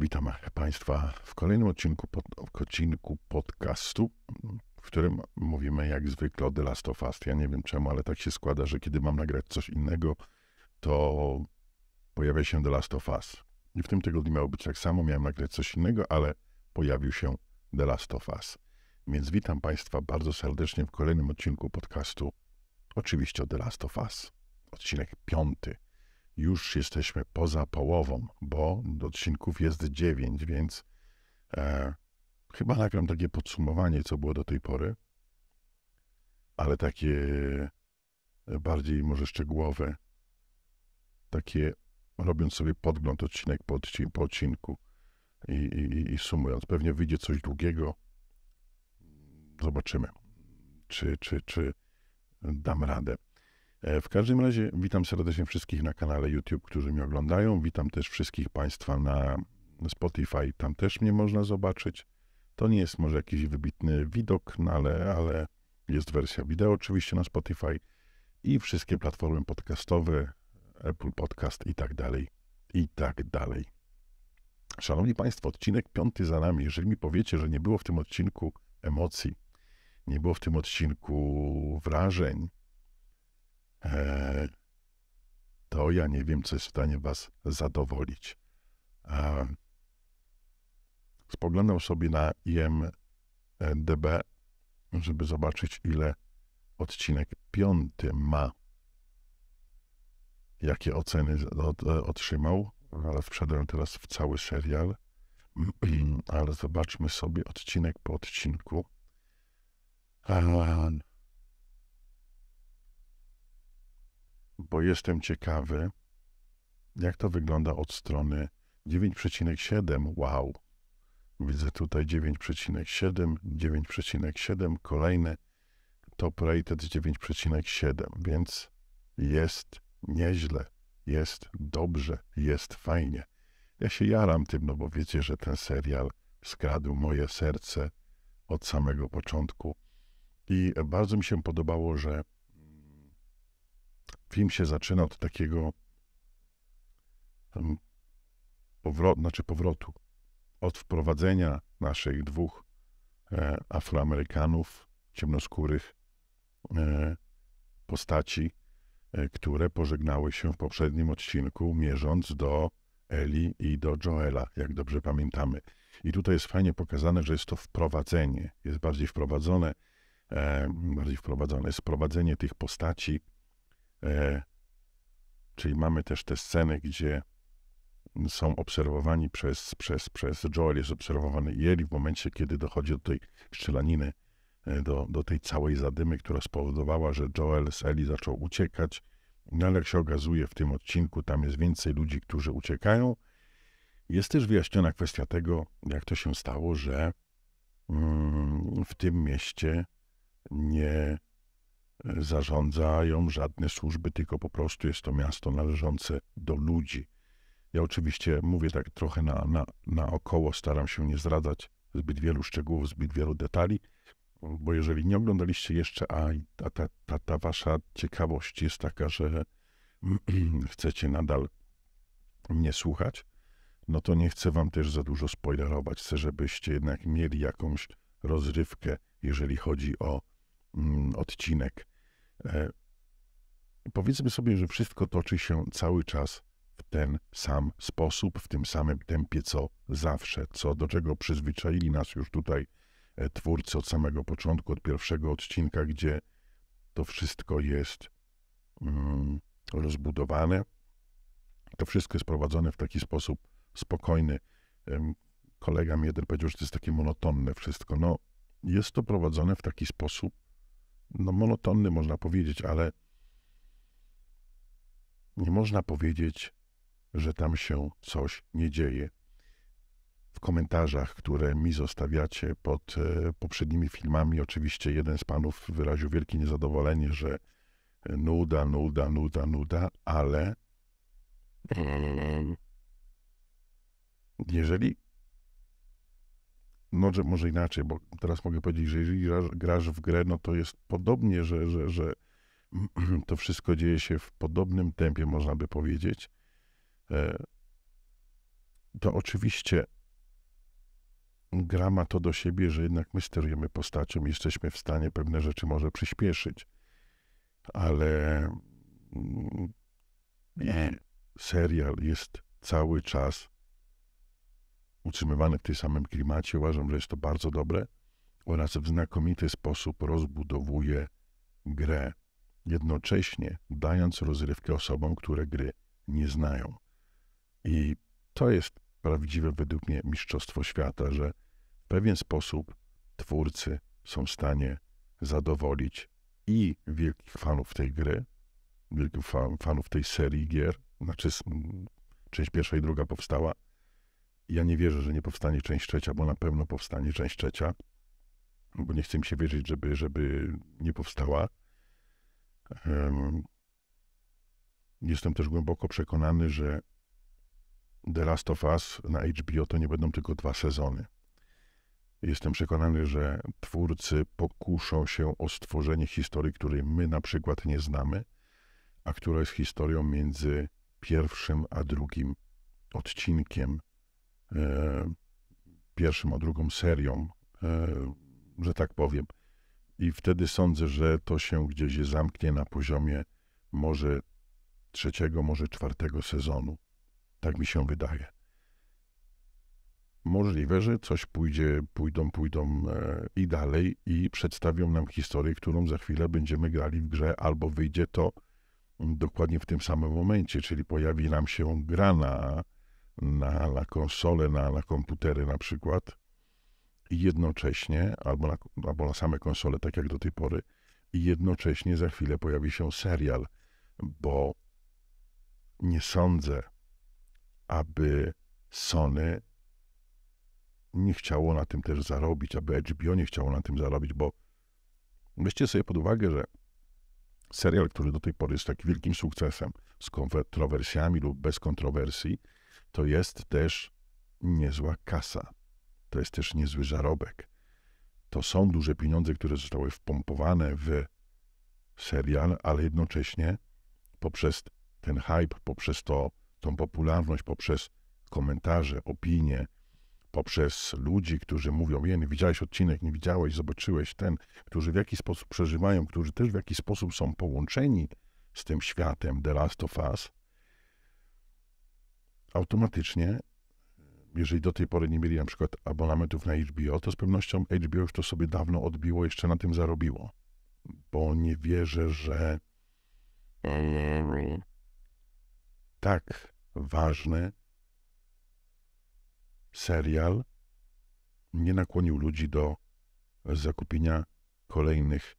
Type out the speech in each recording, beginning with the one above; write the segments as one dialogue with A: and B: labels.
A: Witam Państwa w kolejnym odcinku, pod, odcinku podcastu, w którym mówimy jak zwykle o The Last of Us. Ja nie wiem czemu, ale tak się składa, że kiedy mam nagrać coś innego, to pojawia się The Last of Us. I w tym tygodniu miało być tak samo, miałem nagrać coś innego, ale pojawił się The Last of Us. Więc witam Państwa bardzo serdecznie w kolejnym odcinku podcastu, oczywiście o The Last of Us, odcinek piąty już jesteśmy poza połową, bo odcinków jest dziewięć, więc e, chyba nagram takie podsumowanie, co było do tej pory, ale takie e, bardziej może szczegółowe, takie robiąc sobie podgląd odcinek po, odcinku, po odcinku i, i, i sumując. Pewnie wyjdzie coś długiego. Zobaczymy, czy, czy, czy dam radę. E, w każdym razie witam serdecznie wszystkich na kanale YouTube, którzy mnie oglądają. Witam też wszystkich Państwa na Spotify, tam też mnie można zobaczyć. To nie jest może jakiś wybitny widok, no ale, ale jest wersja wideo oczywiście na Spotify i wszystkie platformy podcastowe, Apple Podcast i tak dalej, i tak dalej. Szanowni Państwo, odcinek piąty za nami. Jeżeli mi powiecie, że nie było w tym odcinku emocji, nie było w tym odcinku wrażeń, E, to ja nie wiem, co jest w stanie was zadowolić. E, spoglądam sobie na IMDB, żeby zobaczyć, ile odcinek piąty ma, jakie oceny otrzymał, ale wszedłem teraz w cały serial. Ale zobaczmy sobie odcinek po odcinku. E, bo jestem ciekawy, jak to wygląda od strony 9,7. Wow. Widzę tutaj 9,7, 9,7, kolejne top rated 9,7, więc jest nieźle, jest dobrze, jest fajnie. Ja się jaram tym, no bo wiecie, że ten serial skradł moje serce od samego początku. I bardzo mi się podobało, że film się zaczyna od takiego powrotu, znaczy powrotu, od wprowadzenia naszych dwóch e, Afroamerykanów ciemnoskórych e, postaci, e, które pożegnały się w poprzednim odcinku, mierząc do Eli i do Joela, jak dobrze pamiętamy. I tutaj jest fajnie pokazane, że jest to wprowadzenie, jest bardziej wprowadzone, e, bardziej wprowadzone, jest wprowadzenie tych postaci E, czyli mamy też te sceny, gdzie są obserwowani przez, przez, przez Joel, jest obserwowany Jeli w momencie, kiedy dochodzi do tej strzelaniny, e, do, do tej całej zadymy, która spowodowała, że Joel z Eli zaczął uciekać. No ale jak się okazuje, w tym odcinku tam jest więcej ludzi, którzy uciekają. Jest też wyjaśniona kwestia tego, jak to się stało, że mm, w tym mieście nie zarządzają żadne służby, tylko po prostu jest to miasto należące do ludzi. Ja oczywiście mówię tak trochę na, na, na około, staram się nie zdradzać zbyt wielu szczegółów, zbyt wielu detali, bo jeżeli nie oglądaliście jeszcze, a ta, ta, ta, ta wasza ciekawość jest taka, że chcecie nadal mnie słuchać, no to nie chcę wam też za dużo spoilerować. Chcę, żebyście jednak mieli jakąś rozrywkę, jeżeli chodzi o mm, odcinek. E, powiedzmy sobie, że wszystko toczy się cały czas w ten sam sposób, w tym samym tempie, co zawsze, co do czego przyzwyczaili nas już tutaj e, twórcy od samego początku, od pierwszego odcinka, gdzie to wszystko jest mm, rozbudowane, to wszystko jest prowadzone w taki sposób spokojny. E, kolega mi jeden powiedział, że to jest takie monotonne wszystko. No, jest to prowadzone w taki sposób, no, monotonny, można powiedzieć, ale nie można powiedzieć, że tam się coś nie dzieje. W komentarzach, które mi zostawiacie pod e, poprzednimi filmami, oczywiście jeden z panów wyraził wielkie niezadowolenie, że nuda, nuda, nuda, nuda, ale mm. jeżeli no, że może inaczej, bo teraz mogę powiedzieć, że jeżeli grasz w grę, no to jest podobnie, że, że, że to wszystko dzieje się w podobnym tempie, można by powiedzieć. E, to oczywiście gra ma to do siebie, że jednak my sterujemy postacią i jesteśmy w stanie pewne rzeczy może przyspieszyć, ale mm, nie, serial jest cały czas utrzymywane w tym samym klimacie. Uważam, że jest to bardzo dobre oraz w znakomity sposób rozbudowuje grę, jednocześnie dając rozrywkę osobom, które gry nie znają. I to jest prawdziwe według mnie mistrzostwo świata, że w pewien sposób twórcy są w stanie zadowolić i wielkich fanów tej gry, wielkich fanów tej serii gier, znaczy część pierwsza i druga powstała, ja nie wierzę, że nie powstanie część trzecia, bo na pewno powstanie część trzecia, bo nie chcę mi się wierzyć, żeby, żeby nie powstała. Jestem też głęboko przekonany, że The Last of Us na HBO to nie będą tylko dwa sezony. Jestem przekonany, że twórcy pokuszą się o stworzenie historii, której my na przykład nie znamy, a która jest historią między pierwszym a drugim odcinkiem E, pierwszym, a drugą serią, e, że tak powiem. I wtedy sądzę, że to się gdzieś zamknie na poziomie może trzeciego, może czwartego sezonu. Tak mi się wydaje. Możliwe, że coś pójdzie, pójdą, pójdą e, i dalej i przedstawią nam historię, którą za chwilę będziemy grali w grze, albo wyjdzie to dokładnie w tym samym momencie, czyli pojawi nam się gra na, na, na konsole, na, na komputery na przykład i jednocześnie, albo na, albo na same konsole, tak jak do tej pory, i jednocześnie za chwilę pojawi się serial, bo nie sądzę, aby Sony nie chciało na tym też zarobić, aby HBO nie chciało na tym zarobić, bo weźcie sobie pod uwagę, że serial, który do tej pory jest tak wielkim sukcesem, z kontrowersjami lub bez kontrowersji, to jest też niezła kasa. To jest też niezły zarobek. To są duże pieniądze, które zostały wpompowane w serial, ale jednocześnie poprzez ten hype, poprzez to, tą popularność, poprzez komentarze, opinie, poprzez ludzi, którzy mówią, nie, nie widziałeś odcinek, nie widziałeś, zobaczyłeś ten, którzy w jakiś sposób przeżywają, którzy też w jakiś sposób są połączeni z tym światem The Last of Us, automatycznie, jeżeli do tej pory nie mieli na przykład abonamentów na HBO, to z pewnością HBO już to sobie dawno odbiło, jeszcze na tym zarobiło. Bo nie wierzę, że tak ważny serial nie nakłonił ludzi do zakupienia kolejnych,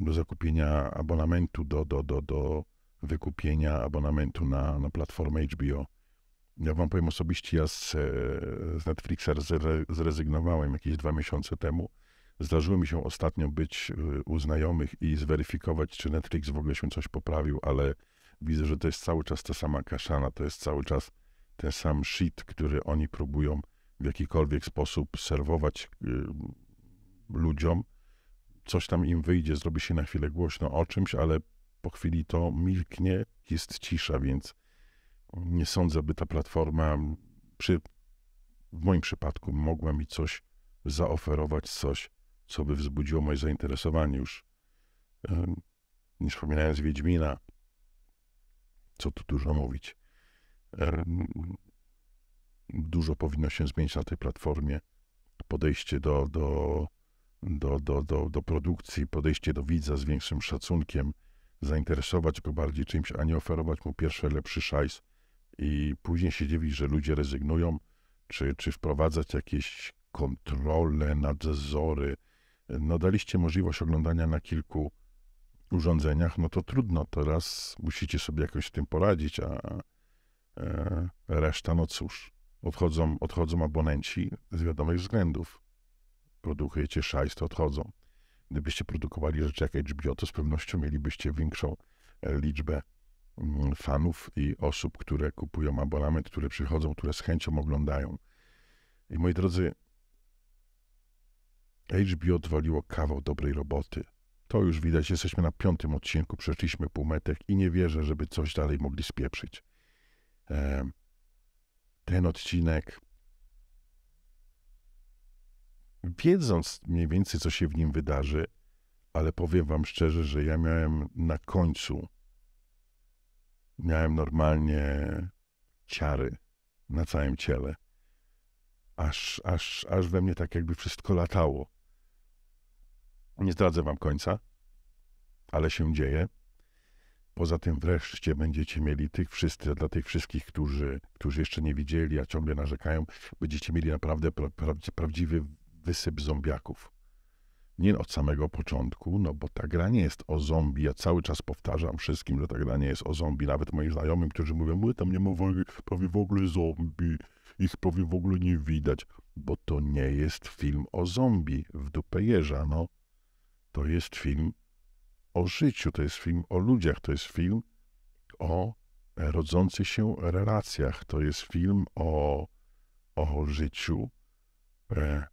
A: do zakupienia abonamentu, do, do, do, do wykupienia abonamentu na, na platformę HBO. Ja wam powiem osobiście, ja z, e, z Netflixa zrezygnowałem jakieś dwa miesiące temu. Zdarzyło mi się ostatnio być e, u znajomych i zweryfikować, czy Netflix w ogóle się coś poprawił, ale widzę, że to jest cały czas ta sama kaszana, to jest cały czas ten sam shit, który oni próbują w jakikolwiek sposób serwować y, ludziom. Coś tam im wyjdzie, zrobi się na chwilę głośno o czymś, ale po chwili to milknie, jest cisza, więc nie sądzę, by ta platforma przy, w moim przypadku mogła mi coś zaoferować, coś, co by wzbudziło moje zainteresowanie już. Nie wspominając Wiedźmina, co tu dużo mówić. Dużo powinno się zmienić na tej platformie. Podejście do, do, do, do, do, do produkcji, podejście do widza z większym szacunkiem, zainteresować go bardziej czymś, a nie oferować mu pierwszy lepszy szajs, i później się dziwi, że ludzie rezygnują, czy, czy wprowadzać jakieś kontrole, nadzory. No daliście możliwość oglądania na kilku urządzeniach, no to trudno, teraz musicie sobie jakoś z tym poradzić, a e, reszta, no cóż, odchodzą, odchodzą abonenci z wiadomych względów. Produkujecie szajs, to odchodzą. Gdybyście produkowali rzeczy jak HBO, to z pewnością mielibyście większą e, liczbę Mm, fanów i osób, które kupują abonament, które przychodzą, które z chęcią oglądają. I moi drodzy, HBO odwaliło kawał dobrej roboty. To już widać, jesteśmy na piątym odcinku, przeszliśmy półmetek i nie wierzę, żeby coś dalej mogli spieprzyć. Ten odcinek, wiedząc mniej więcej, co się w nim wydarzy, ale powiem Wam szczerze, że ja miałem na końcu miałem normalnie ciary na całym ciele. Aż, aż, aż we mnie tak jakby wszystko latało. Nie zdradzę wam końca, ale się dzieje. Poza tym wreszcie będziecie mieli tych wszystkich dla tych wszystkich, którzy, którzy jeszcze nie widzieli, a ciągle narzekają, będziecie mieli naprawdę pra, pra, prawdziwy wysyp zombiaków nie od samego początku, no bo ta gra nie jest o zombie. Ja cały czas powtarzam wszystkim, że ta gra nie jest o zombie. Nawet moim znajomym, którzy mówią, my tam nie ma prawie w ogóle zombie, ich prawie w ogóle nie widać, bo to nie jest film o zombie w dupę jeża, no. To jest film o życiu, to jest film o ludziach, to jest film o rodzących się relacjach, to jest film o, o życiu, e,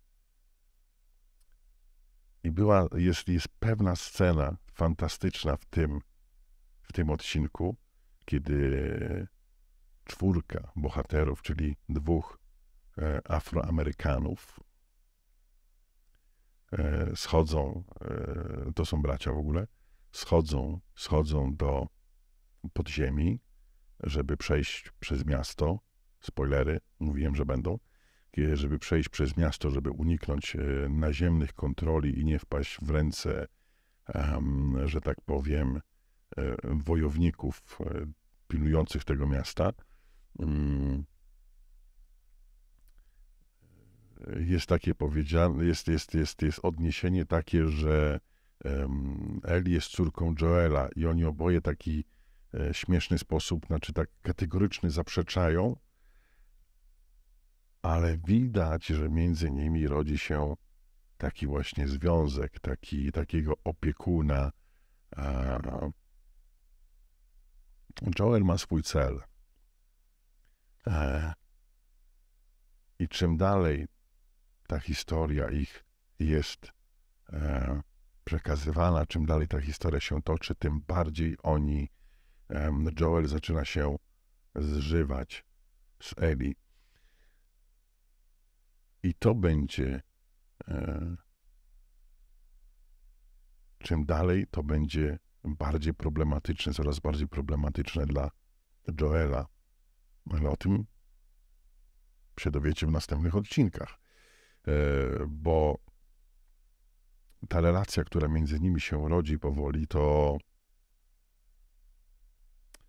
A: i była, jest, jest pewna scena fantastyczna w tym, w tym odcinku, kiedy czwórka bohaterów, czyli dwóch e, Afroamerykanów, e, schodzą, e, to są bracia w ogóle, schodzą, schodzą do podziemi, żeby przejść przez miasto. Spoilery, mówiłem, że będą żeby przejść przez miasto, żeby uniknąć e, naziemnych kontroli i nie wpaść w ręce, że tak powiem, e, wojowników e, pilnujących tego miasta. Mm. Jest takie powiedziane, jest, jest, jest, jest odniesienie takie, że Eli jest córką Joela i oni oboje taki śmieszny sposób, znaczy tak kategoryczny zaprzeczają, ale widać, że między nimi rodzi się taki właśnie związek, taki, takiego opiekuna. Joel ma swój cel. E, I czym dalej ta historia ich jest e, przekazywana, czym dalej ta historia się toczy, tym bardziej oni, Joel zaczyna się zżywać z Eli. I to będzie e, czym dalej, to będzie bardziej problematyczne, coraz bardziej problematyczne dla Joela. Ale o tym się dowiecie w następnych odcinkach, e, bo ta relacja, która między nimi się rodzi powoli, to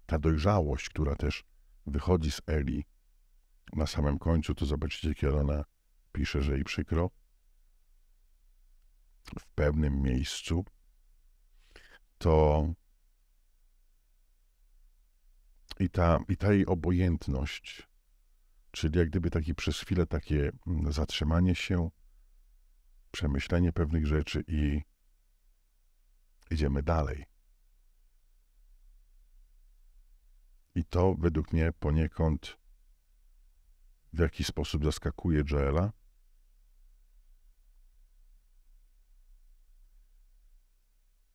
A: ta dojrzałość, która też wychodzi z Eli na samym końcu, to zobaczycie, kiedy ona pisze, że jej przykro, w pewnym miejscu, to i ta, i ta jej obojętność, czyli jak gdyby taki przez chwilę takie mm, zatrzymanie się, przemyślenie pewnych rzeczy i idziemy dalej. I to według mnie poniekąd w jakiś sposób zaskakuje Joela,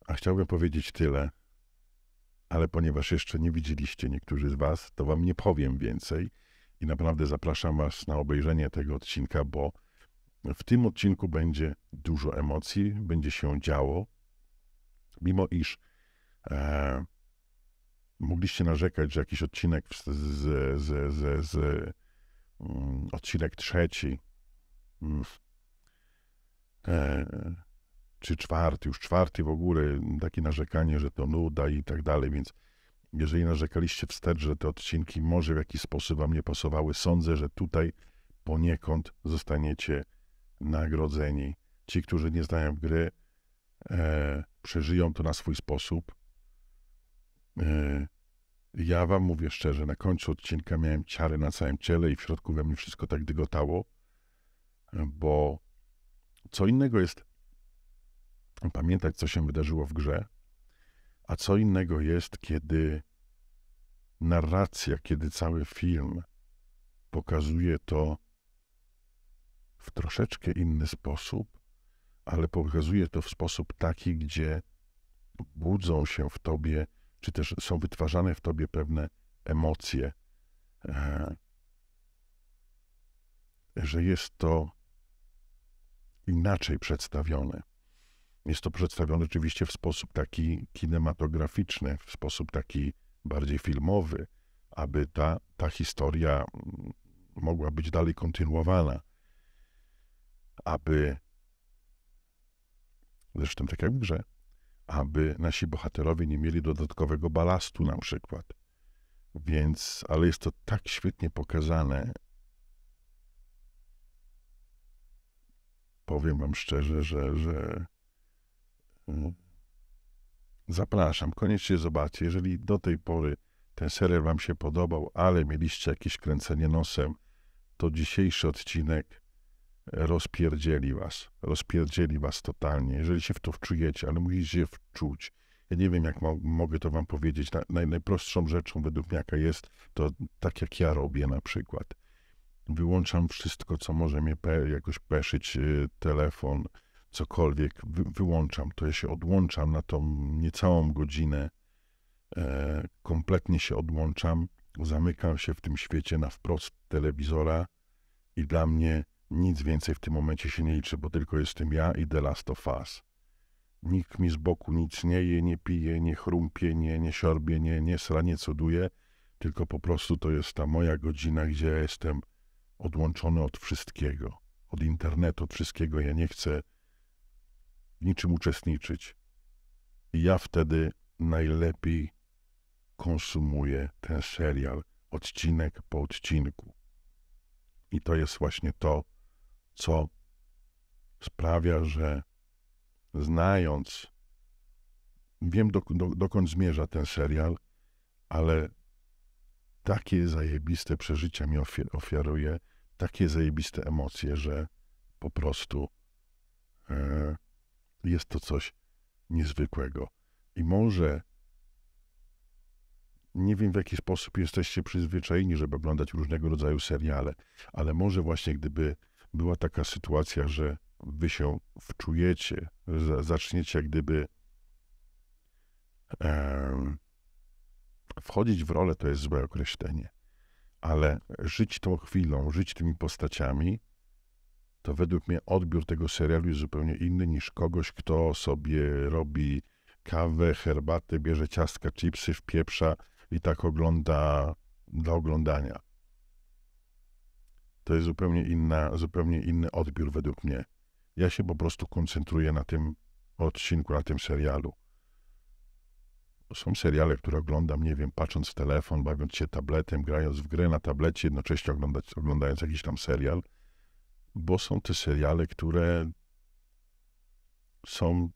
A: A chciałbym powiedzieć tyle, ale ponieważ jeszcze nie widzieliście niektórzy z Was, to Wam nie powiem więcej i naprawdę zapraszam Was na obejrzenie tego odcinka, bo w tym odcinku będzie dużo emocji, będzie się działo, mimo iż e, mogliście narzekać, że jakiś odcinek z, z, z, z, z um, odcinek trzeci um, czy czwarty, już czwarty w ogóle, takie narzekanie, że to nuda i tak dalej, więc jeżeli narzekaliście wstecz, że te odcinki może w jakiś sposób wam nie pasowały, sądzę, że tutaj poniekąd zostaniecie nagrodzeni. Ci, którzy nie znają gry, e, przeżyją to na swój sposób. E, ja wam mówię szczerze, na końcu odcinka miałem ciary na całym ciele i w środku we mnie wszystko tak dygotało, bo co innego jest pamiętać, co się wydarzyło w grze, a co innego jest, kiedy narracja, kiedy cały film pokazuje to w troszeczkę inny sposób, ale pokazuje to w sposób taki, gdzie budzą się w tobie, czy też są wytwarzane w tobie pewne emocje, e, że jest to inaczej przedstawione. Jest to przedstawione oczywiście w sposób taki kinematograficzny, w sposób taki bardziej filmowy, aby ta, ta historia mm, mogła być dalej kontynuowana, aby zresztą tak jak w grze, aby nasi bohaterowie nie mieli dodatkowego balastu na przykład. Więc, ale jest to tak świetnie pokazane. Powiem wam szczerze, że, że Mhm. Zapraszam, koniecznie zobaczcie. Jeżeli do tej pory ten serial Wam się podobał, ale mieliście jakieś kręcenie nosem, to dzisiejszy odcinek rozpierdzieli Was. Rozpierdzieli Was totalnie. Jeżeli się w to wczujecie, ale musicie się wczuć. Ja nie wiem, jak mo mogę to Wam powiedzieć. Na naj najprostszą rzeczą według mnie, jaka jest, to tak jak ja robię na przykład. Wyłączam wszystko, co może mnie pe jakoś peszyć, yy, telefon, cokolwiek wy, wyłączam, to ja się odłączam na tą niecałą godzinę, e, kompletnie się odłączam, zamykam się w tym świecie na wprost telewizora i dla mnie nic więcej w tym momencie się nie liczy, bo tylko jestem ja i The Last of Us. Nikt mi z boku nic nie je, nie pije, nie chrumpie, nie, nie siorbie, nie, nie sra, nie cuduje, tylko po prostu to jest ta moja godzina, gdzie ja jestem odłączony od wszystkiego, od internetu, od wszystkiego. Ja nie chcę w niczym uczestniczyć. I ja wtedy najlepiej konsumuję ten serial odcinek po odcinku. I to jest właśnie to, co sprawia, że znając, wiem do, do, dokąd zmierza ten serial, ale takie zajebiste przeżycia mi ofiaruje, takie zajebiste emocje, że po prostu e, jest to coś niezwykłego. I może nie wiem w jaki sposób jesteście przyzwyczajeni, żeby oglądać różnego rodzaju seriale, ale może właśnie gdyby była taka sytuacja, że wy się wczujecie, zaczniecie jak gdyby wchodzić w rolę, to jest złe określenie, ale żyć tą chwilą, żyć tymi postaciami, to według mnie odbiór tego serialu jest zupełnie inny niż kogoś, kto sobie robi kawę, herbatę, bierze ciastka, chipsy, wpieprza i tak ogląda dla oglądania. To jest zupełnie, inna, zupełnie inny odbiór według mnie. Ja się po prostu koncentruję na tym odcinku, na tym serialu. Są seriale, które oglądam, nie wiem, patrząc w telefon, bawiąc się tabletem, grając w grę na tablecie, jednocześnie oglądać, oglądając jakiś tam serial – bo są te seriale, które są.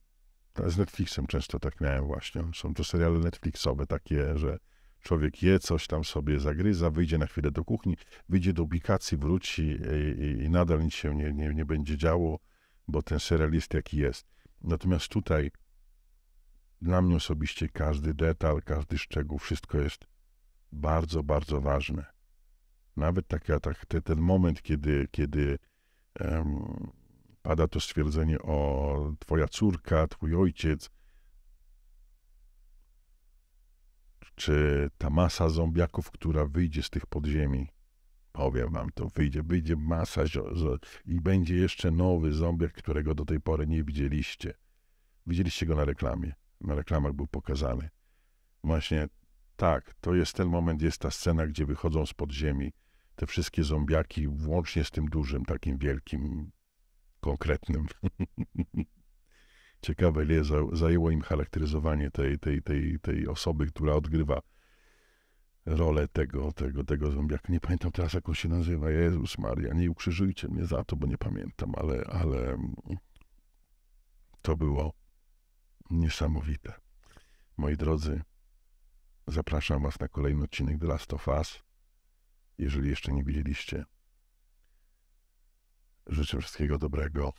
A: No, z Netflixem często tak miałem właśnie. Są to seriale Netflixowe, takie, że człowiek je, coś tam sobie zagryza, wyjdzie na chwilę do kuchni, wyjdzie do ubikacji, wróci i, i, i nadal nic się nie, nie, nie będzie działo, bo ten serial jest jaki jest. Natomiast tutaj dla mnie osobiście każdy detal, każdy szczegół, wszystko jest bardzo, bardzo ważne. Nawet taki, tak, te, ten moment, kiedy, kiedy Pada to stwierdzenie o twoja córka, twój ojciec. Czy ta masa zombiaków, która wyjdzie z tych podziemi, powiem wam to, wyjdzie, wyjdzie masa i będzie jeszcze nowy zombiak, którego do tej pory nie widzieliście. Widzieliście go na reklamie. Na reklamach był pokazany. Właśnie tak, to jest ten moment, jest ta scena, gdzie wychodzą z podziemi te wszystkie zombiaki, włącznie z tym dużym, takim wielkim, konkretnym. Ciekawe, ile zajęło im charakteryzowanie tej, tej, tej, tej osoby, która odgrywa rolę tego, tego, tego zombiaka. Nie pamiętam teraz, jak on się nazywa. Jezus Maria, nie ukrzyżujcie mnie za to, bo nie pamiętam, ale, ale to było niesamowite. Moi drodzy, zapraszam Was na kolejny odcinek The Last of Us jeżeli jeszcze nie widzieliście. Życzę wszystkiego dobrego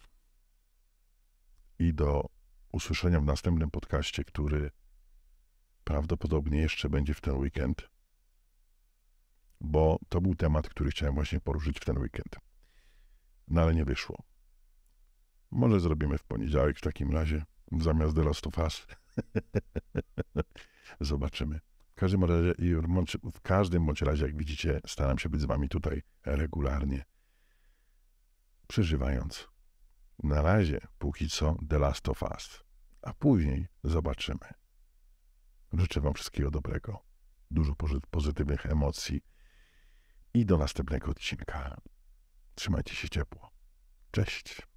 A: i do usłyszenia w następnym podcaście, który prawdopodobnie jeszcze będzie w ten weekend, bo to był temat, który chciałem właśnie poruszyć w ten weekend. No ale nie wyszło. Może zrobimy w poniedziałek w takim razie, zamiast The Last of Us. Zobaczymy. W każdym, razie, w każdym bądź razie, jak widzicie, staram się być z Wami tutaj regularnie, przeżywając. Na razie, póki co, The Last of Us, a później zobaczymy. Życzę Wam wszystkiego dobrego, dużo pozytywnych emocji i do następnego odcinka. Trzymajcie się ciepło. Cześć.